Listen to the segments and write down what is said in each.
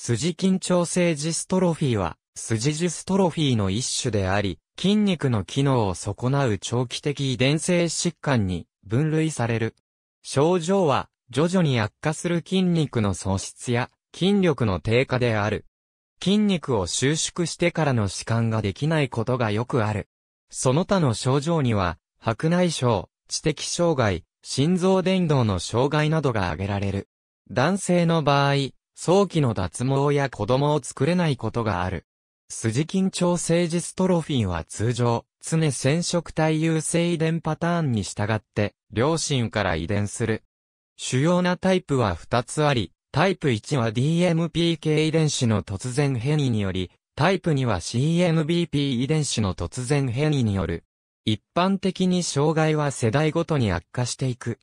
筋緊張性ジストロフィーは、筋ジストロフィーの一種であり、筋肉の機能を損なう長期的遺伝性疾患に分類される。症状は、徐々に悪化する筋肉の喪失や筋力の低下である。筋肉を収縮してからの弛緩ができないことがよくある。その他の症状には、白内障、知的障害、心臓伝導の障害などが挙げられる。男性の場合、早期の脱毛や子供を作れないことがある。筋緊張性ジストロフィンは通常、常染色体優性遺伝パターンに従って、両親から遺伝する。主要なタイプは2つあり、タイプ1は DMPK 遺伝子の突然変異により、タイプ2は CMBP 遺伝子の突然変異による。一般的に障害は世代ごとに悪化していく。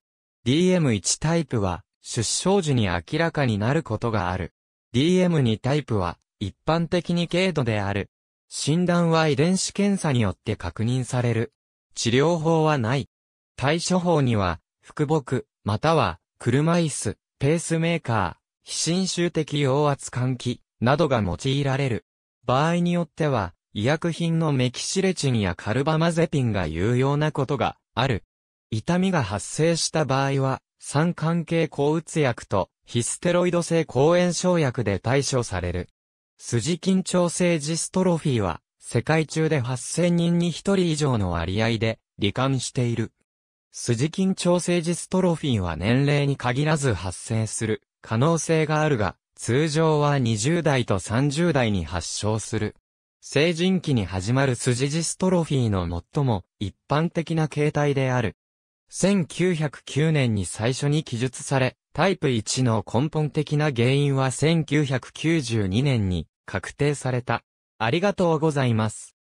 DM1 タイプは出生時に明らかになることがある。DM にタイプは、一般的に軽度である。診断は遺伝子検査によって確認される。治療法はない。対処法には、腹木、または、車椅子、ペースメーカー、非侵襲的陽圧換気、などが用いられる。場合によっては、医薬品のメキシレチンやカルバマゼピンが有用なことがある。痛みが発生した場合は、酸関係抗うつ薬とヒステロイド性抗炎症薬で対処される。筋緊張性ジストロフィーは世界中で8000人に1人以上の割合で罹患している。筋緊張性ジストロフィーは年齢に限らず発生する可能性があるが、通常は20代と30代に発症する。成人期に始まる筋ジストロフィーの最も一般的な形態である。1909年に最初に記述され、タイプ1の根本的な原因は1992年に確定された。ありがとうございます。